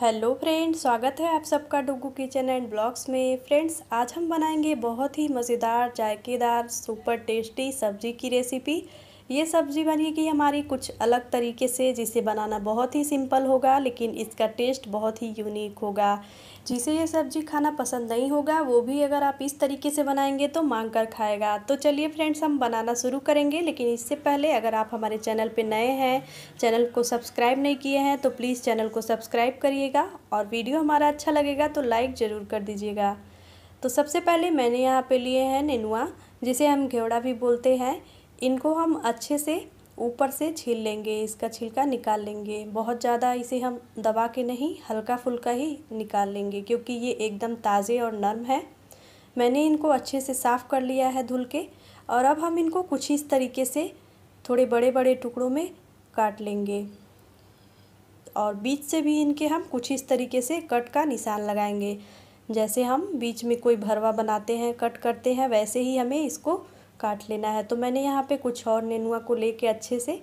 hello friends स्वागत है आप सबका डुगू किचन एंड ब्लॉग्स में फ्रेंड्स आज हम बनाएंगे बहुत ही मज़ेदार जायकेदार सुपर टेस्टी सब्जी की रेसिपी ये सब्ज़ी बनेगी हमारी कुछ अलग तरीके से जिसे बनाना बहुत ही सिंपल होगा लेकिन इसका टेस्ट बहुत ही यूनिक होगा जिसे ये सब्ज़ी खाना पसंद नहीं होगा वो भी अगर आप इस तरीके से बनाएंगे तो मांग कर खाएगा तो चलिए फ्रेंड्स हम बनाना शुरू करेंगे लेकिन इससे पहले अगर आप हमारे चैनल पर नए हैं चैनल को सब्सक्राइब नहीं किए हैं तो प्लीज़ चैनल को सब्सक्राइब करिएगा और वीडियो हमारा अच्छा लगेगा तो लाइक ज़रूर कर दीजिएगा तो सबसे पहले मैंने यहाँ पे लिए हैं नेनुआ जिसे हम घेवड़ा भी बोलते हैं इनको हम अच्छे से ऊपर से छील लेंगे इसका छिलका निकाल लेंगे बहुत ज़्यादा इसे हम दबा के नहीं हल्का फुल्का ही निकाल लेंगे क्योंकि ये एकदम ताज़े और नर्म है मैंने इनको अच्छे से साफ़ कर लिया है धुल के और अब हम इनको कुछ इस तरीके से थोड़े बड़े बड़े टुकड़ों में काट लेंगे और बीच से भी इनके हम कुछ इस तरीके से कट का निशान लगाएंगे जैसे हम बीच में कोई भरवा बनाते हैं कट करते हैं वैसे ही हमें इसको काट लेना है तो मैंने यहाँ पे कुछ और नेनुआ को लेके अच्छे से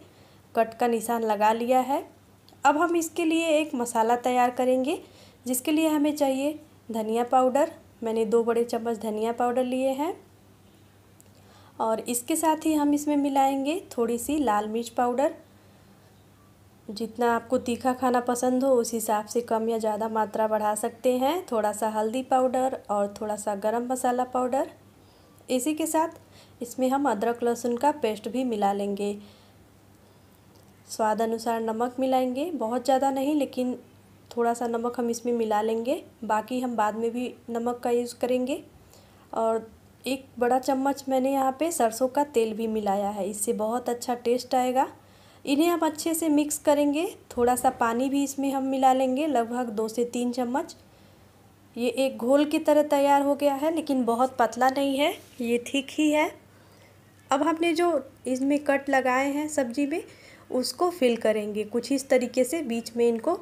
कट का निशान लगा लिया है अब हम इसके लिए एक मसाला तैयार करेंगे जिसके लिए हमें चाहिए धनिया पाउडर मैंने दो बड़े चम्मच धनिया पाउडर लिए हैं और इसके साथ ही हम इसमें मिलाएंगे थोड़ी सी लाल मिर्च पाउडर जितना आपको तीखा खाना पसंद हो उस हिसाब से कम या ज़्यादा मात्रा बढ़ा सकते हैं थोड़ा सा हल्दी पाउडर और थोड़ा सा गरम मसाला पाउडर इसी के साथ इसमें हम अदरक लहसुन का पेस्ट भी मिला लेंगे स्वाद अनुसार नमक मिलाएंगे बहुत ज़्यादा नहीं लेकिन थोड़ा सा नमक हम इसमें मिला लेंगे बाकी हम बाद में भी नमक का यूज़ करेंगे और एक बड़ा चम्मच मैंने यहाँ पे सरसों का तेल भी मिलाया है इससे बहुत अच्छा टेस्ट आएगा इन्हें हम अच्छे से मिक्स करेंगे थोड़ा सा पानी भी इसमें हम मिला लेंगे लगभग दो से तीन चम्मच ये एक घोल की तरह तैयार हो गया है लेकिन बहुत पतला नहीं है ये ठीक ही है अब हमने जो इसमें कट लगाए हैं सब्जी में उसको फिल करेंगे कुछ इस तरीके से बीच में इनको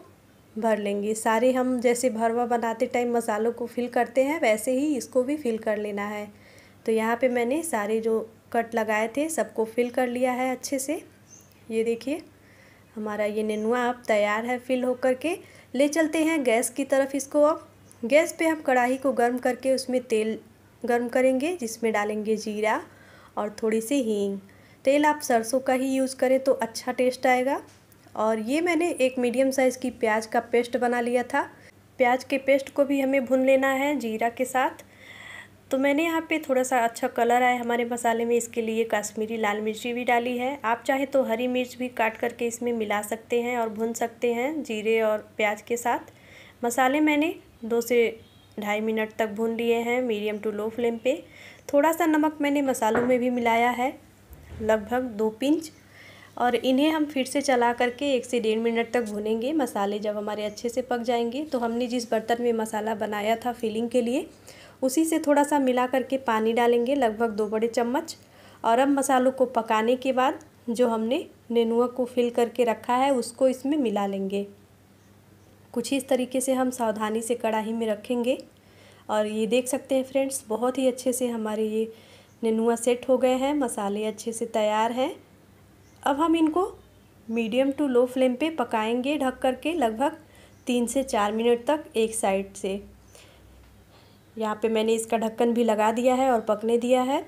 भर लेंगे सारे हम जैसे भरवा बनाते टाइम मसालों को फिल करते हैं वैसे ही इसको भी फिल कर लेना है तो यहाँ पे मैंने सारे जो कट लगाए थे सबको फिल कर लिया है अच्छे से ये देखिए हमारा ये नेनुआ अब तैयार है फिल होकर के ले चलते हैं गैस की तरफ इसको अब गैस पे हम कढ़ाई को गर्म करके उसमें तेल गर्म करेंगे जिसमें डालेंगे जीरा और थोड़ी सी हींग तेल आप सरसों का ही यूज़ करें तो अच्छा टेस्ट आएगा और ये मैंने एक मीडियम साइज़ की प्याज का पेस्ट बना लिया था प्याज के पेस्ट को भी हमें भून लेना है जीरा के साथ तो मैंने यहाँ पे थोड़ा सा अच्छा कलर आए हमारे मसाले में इसके लिए कश्मीरी लाल मिर्ची भी डाली है आप चाहे तो हरी मिर्च भी काट करके इसमें मिला सकते हैं और भून सकते हैं जीरे और प्याज के साथ मसाले मैंने दो से ढाई मिनट तक भून लिए हैं मीडियम टू लो फ्लेम पे थोड़ा सा नमक मैंने मसालों में भी मिलाया है लगभग दो पिंच और इन्हें हम फिर से चला करके एक से डेढ़ मिनट तक भूनेंगे मसाले जब हमारे अच्छे से पक जाएंगे तो हमने जिस बर्तन में मसाला बनाया था फिलिंग के लिए उसी से थोड़ा सा मिला करके पानी डालेंगे लगभग दो बड़े चम्मच और अब मसालों को पकाने के बाद जो हमने नेनुआ को फिल करके रखा है उसको इसमें मिला लेंगे कुछ इस तरीके से हम सावधानी से कढ़ाही में रखेंगे और ये देख सकते हैं फ्रेंड्स बहुत ही अच्छे से हमारे ये नेनुआ सेट हो गए हैं मसाले अच्छे से तैयार हैं अब हम इनको मीडियम टू लो फ्लेम पे पकाएंगे ढक करके लगभग तीन से चार मिनट तक एक साइड से यहाँ पे मैंने इसका ढक्कन भी लगा दिया है और पकने दिया है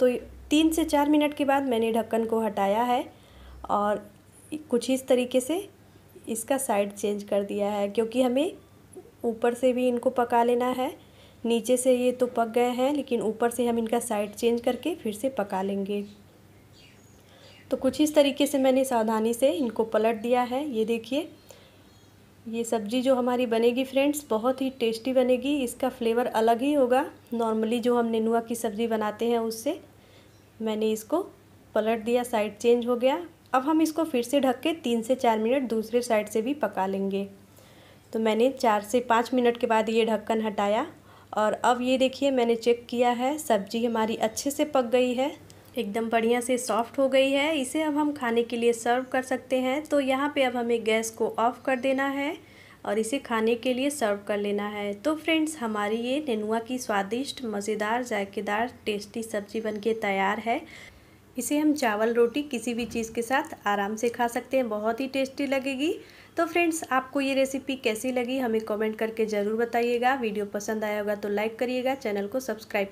तो तीन से चार मिनट के बाद मैंने ढक्कन को हटाया है और कुछ इस तरीके से इसका साइड चेंज कर दिया है क्योंकि हमें ऊपर से भी इनको पका लेना है नीचे से ये तो पक गए हैं लेकिन ऊपर से हम इनका साइड चेंज करके फिर से पका लेंगे तो कुछ इस तरीके से मैंने सावधानी से इनको पलट दिया है ये देखिए ये सब्ज़ी जो हमारी बनेगी फ्रेंड्स बहुत ही टेस्टी बनेगी इसका फ्लेवर अलग ही होगा नॉर्मली जो हम नेनुआ की सब्ज़ी बनाते हैं उससे मैंने इसको पलट दिया साइड चेंज हो गया अब हम इसको फिर से ढक के तीन से चार मिनट दूसरे साइड से भी पका लेंगे तो मैंने चार से पाँच मिनट के बाद ये ढक्कन हटाया और अब ये देखिए मैंने चेक किया है सब्जी हमारी अच्छे से पक गई है एकदम बढ़िया से सॉफ्ट हो गई है इसे अब हम खाने के लिए सर्व कर सकते हैं तो यहाँ पे अब हमें गैस को ऑफ़ कर देना है और इसे खाने के लिए सर्व कर लेना है तो फ्रेंड्स हमारी ये नेनुआ की स्वादिष्ट मज़ेदार जायकेदार टेस्टी सब्जी बनके तैयार है इसे हम चावल रोटी किसी भी चीज़ के साथ आराम से खा सकते हैं बहुत ही टेस्टी लगेगी तो फ्रेंड्स आपको ये रेसिपी कैसी लगी हमें कमेंट करके ज़रूर बताइएगा वीडियो पसंद आया होगा तो लाइक करिएगा चैनल को सब्सक्राइब